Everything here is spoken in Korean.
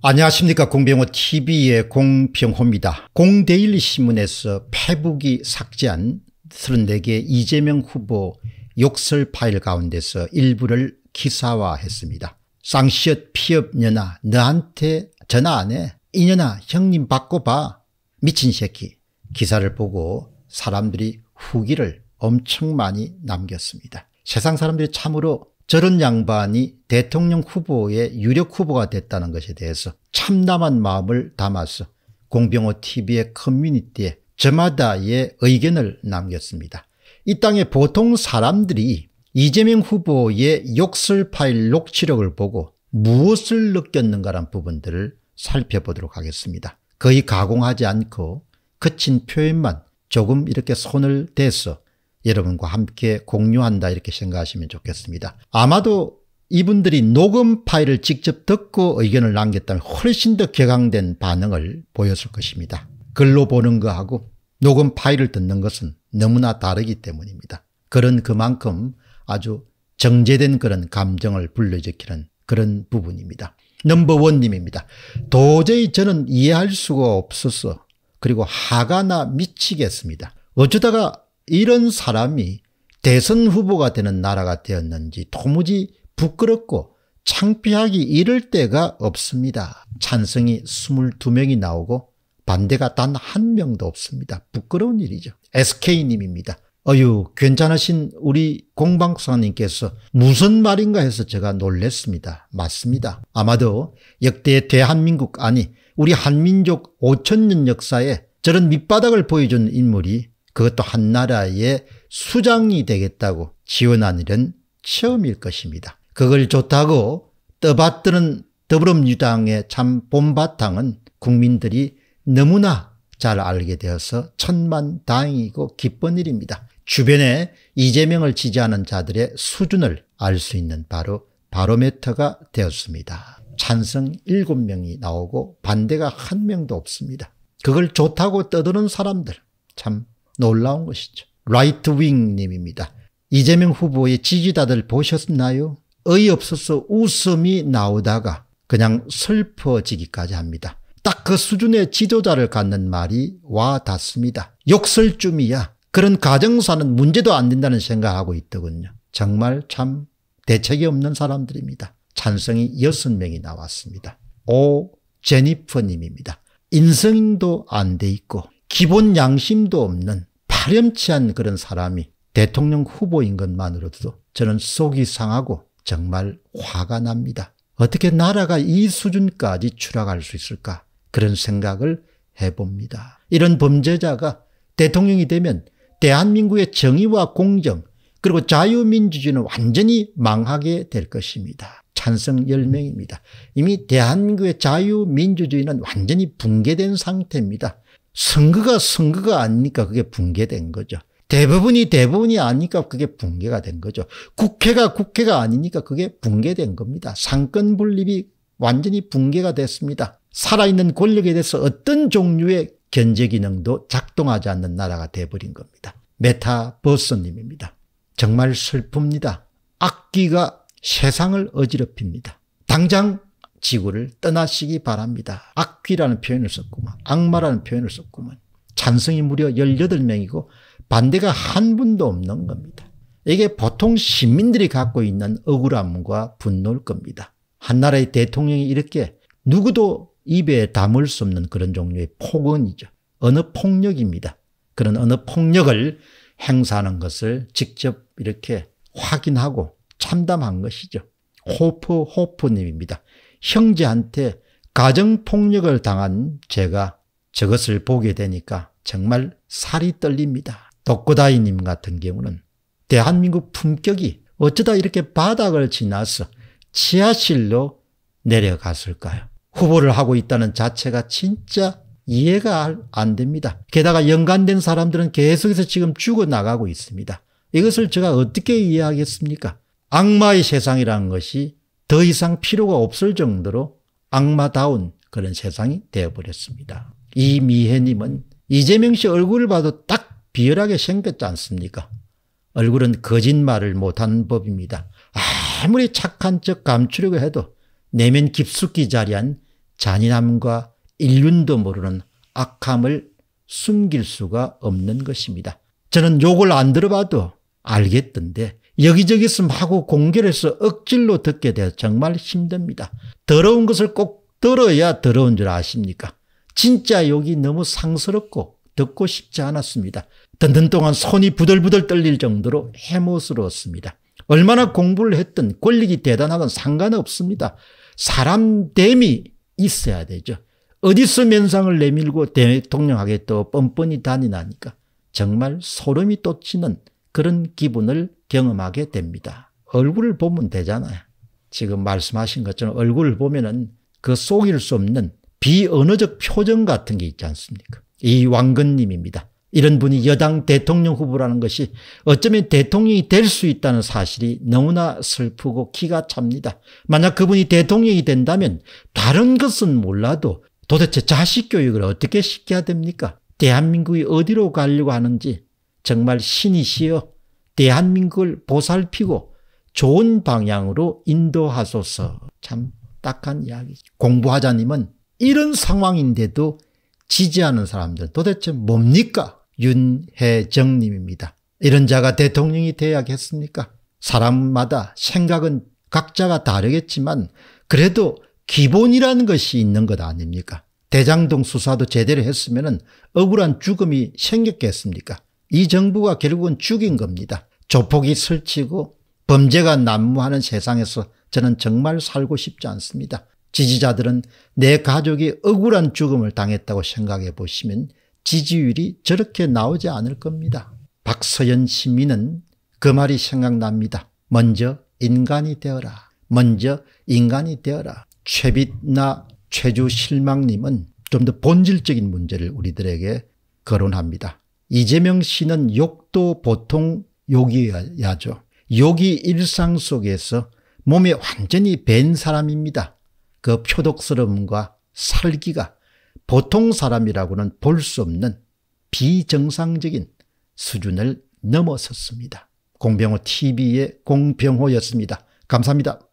안녕하십니까 공병호 tv의 공병호입니다. 공데일리 신문에서 페북이 삭제한 34개 이재명 후보 욕설 파일 가운데서 일부를 기사화했습니다. 쌍시옷 피업년아 너한테 전화 안 해. 이년아 형님 바꿔봐. 미친 새끼. 기사를 보고 사람들이 후기를 엄청 많이 남겼습니다. 세상 사람들이 참으로 저런 양반이 대통령 후보의 유력 후보가 됐다는 것에 대해서 참담한 마음을 담아서 공병호TV의 커뮤니티에 저마다의 의견을 남겼습니다. 이 땅의 보통 사람들이 이재명 후보의 욕설 파일 녹취력을 보고 무엇을 느꼈는가란 부분들을 살펴보도록 하겠습니다. 거의 가공하지 않고 거친 표현만 조금 이렇게 손을 대서 여러분과 함께 공유한다 이렇게 생각하시면 좋겠습니다. 아마도 이분들이 녹음 파일을 직접 듣고 의견을 남겼다면 훨씬 더 격앙된 반응을 보였을 것입니다. 글로 보는 거하고 녹음 파일을 듣는 것은 너무나 다르기 때문입니다. 그런 그만큼 아주 정제된 그런 감정을 불러일으키는 그런 부분입니다. 넘버원님입니다. 도저히 저는 이해할 수가 없어서 그리고 화가 나 미치겠습니다. 어쩌다가 이런 사람이 대선 후보가 되는 나라가 되었는지 도무지 부끄럽고 창피하기 이를 때가 없습니다. 찬성이 22명이 나오고 반대가 단 한 명도 없습니다. 부끄러운 일이죠. SK님입니다. 어유 괜찮으신 우리 공방사님께서 무슨 말인가 해서 제가 놀랬습니다. 맞습니다. 아마도 역대 대한민국 아니 우리 한민족 5천년 역사에 저런 밑바닥을 보여준 인물이 그것도 한 나라의 수장이 되겠다고 지원한 일은 처음일 것입니다. 그걸 좋다고 떠받드는 더불어민주당의 참 본바탕은 국민들이 너무나 잘 알게 되어서 천만 다행이고 기쁜 일입니다. 주변에 이재명을 지지하는 자들의 수준을 알 수 있는 바로 바로메터가 되었습니다. 찬성 7명이 나오고 반대가 1명도 없습니다. 그걸 좋다고 떠드는 사람들 참 놀라운 것이죠. 라이트 윙님입니다. 이재명 후보의 지지자들 보셨나요? 어이없어서 웃음이 나오다가 그냥 슬퍼지기까지 합니다. 딱 그 수준의 지도자를 갖는 말이 와 닿습니다. 욕설쯤이야. 그런 가정사는 문제도 안 된다는 생각하고 있더군요. 정말 참 대책이 없는 사람들입니다. 찬성이 6명이 나왔습니다. 오 제니퍼님입니다. 인성도 안 돼 있고 기본 양심도 없는 파렴치한 그런 사람이 대통령 후보인 것만으로도 저는 속이 상하고 정말 화가 납니다. 어떻게 나라가 이 수준까지 추락할 수 있을까 그런 생각을 해봅니다. 이런 범죄자가 대통령이 되면 대한민국의 정의와 공정 그리고 자유민주주의는 완전히 망하게 될 것입니다. 찬성 10명입니다. 이미 대한민국의 자유민주주의는 완전히 붕괴된 상태입니다. 선거가 선거가 아니니까 그게 붕괴된 거죠. 대부분이 대부분이 아니니까 그게 붕괴가 된 거죠. 국회가 국회가 아니니까 그게 붕괴된 겁니다. 상권 분립이 완전히 붕괴가 됐습니다. 살아있는 권력에 대해서 어떤 종류의 견제 기능도 작동하지 않는 나라가 돼버린 겁니다. 메타버스님입니다. 정말 슬픕니다. 악기가 세상을 어지럽힙니다. 당장 지구를 떠나시기 바랍니다. 악귀라는 표현을 썼구만. 악마라는 표현을 썼구만. 찬성이 무려 18명이고 반대가 한 분도 없는 겁니다. 이게 보통 시민들이 갖고 있는 억울함과 분노일 겁니다. 한 나라의 대통령이 이렇게 누구도 입에 담을 수 없는 그런 종류의 폭언이죠. 언어 폭력입니다. 그런 언어 폭력을 행사하는 것을 직접 이렇게 확인하고 참담한 것이죠. 호프 호프님입니다. 형제한테 가정폭력을 당한 제가 저것을 보게 되니까 정말 살이 떨립니다. 독고다이님 같은 경우는 대한민국 품격이 어쩌다 이렇게 바닥을 지나서 지하실로 내려갔을까요? 후보를 하고 있다는 자체가 진짜 이해가 안 됩니다. 게다가 연관된 사람들은 계속해서 지금 죽어나가고 있습니다. 이것을 제가 어떻게 이해하겠습니까? 악마의 세상이라는 것이 더 이상 필요가 없을 정도로 악마다운 그런 세상이 되어버렸습니다. 이미혜님은 이재명 씨 얼굴을 봐도 딱 비열하게 생겼지 않습니까? 얼굴은 거짓말을 못한 법입니다. 아무리 착한 척 감추려고 해도 내면 깊숙이 자리한 잔인함과 인륜도 모르는 악함을 숨길 수가 없는 것입니다. 저는 욕을 안 들어봐도 알겠던데 여기저기서 하고 공개해서 를 억질로 듣게 돼서 정말 힘듭니다. 더러운 것을 꼭 들어야 더러운 줄 아십니까? 진짜 여기 너무 상스럽고 듣고 싶지 않았습니다. 듣는 동안 손이 부들부들 떨릴 정도로 해모스러웠습니다. 얼마나 공부를 했든 권력이 대단하건 상관없습니다. 사람 됨이 있어야 되죠. 어디서 면상을 내밀고 대통령하게 또 뻔뻔히 다니나니까 정말 소름이 돋치는 그런 기분을 경험하게 됩니다. 얼굴을 보면 되잖아요. 지금 말씀하신 것처럼 얼굴을 보면은 그 속일 수 없는 비언어적 표정 같은 게 있지 않습니까? 이 왕건님입니다. 이런 분이 여당 대통령 후보라는 것이 어쩌면 대통령이 될 수 있다는 사실이 너무나 슬프고 기가 찹니다. 만약 그분이 대통령이 된다면 다른 것은 몰라도 도대체 자식 교육을 어떻게 시켜야 됩니까? 대한민국이 어디로 가려고 하는지 정말 신이시여 대한민국을 보살피고 좋은 방향으로 인도하소서. 참 딱한 이야기 공부하자님은 이런 상황인데도 지지하는 사람들 도대체 뭡니까? 윤혜정님입니다. 이런 자가 대통령이 돼야겠습니까? 사람마다 생각은 각자가 다르겠지만 그래도 기본이라는 것이 있는 것 아닙니까? 대장동 수사도 제대로 했으면 억울한 죽음이 생겼겠습니까? 이 정부가 결국은 죽인 겁니다. 조폭이 설치고 범죄가 난무하는 세상에서 저는 정말 살고 싶지 않습니다. 지지자들은 내 가족이 억울한 죽음을 당했다고 생각해 보시면 지지율이 저렇게 나오지 않을 겁니다. 박서연 시민은 그 말이 생각납니다. 먼저 인간이 되어라. 먼저 인간이 되어라. 최빛나 최주 실망님은 좀 더 본질적인 문제를 우리들에게 거론합니다. 이재명 씨는 욕도 보통 욕이야죠. 욕이 일상 속에서 몸에 완전히 밴 사람입니다. 그 표독스러움과 살기가 보통 사람이라고는 볼 수 없는 비정상적인 수준을 넘어섰습니다. 공병호 TV의 공병호였습니다. 감사합니다.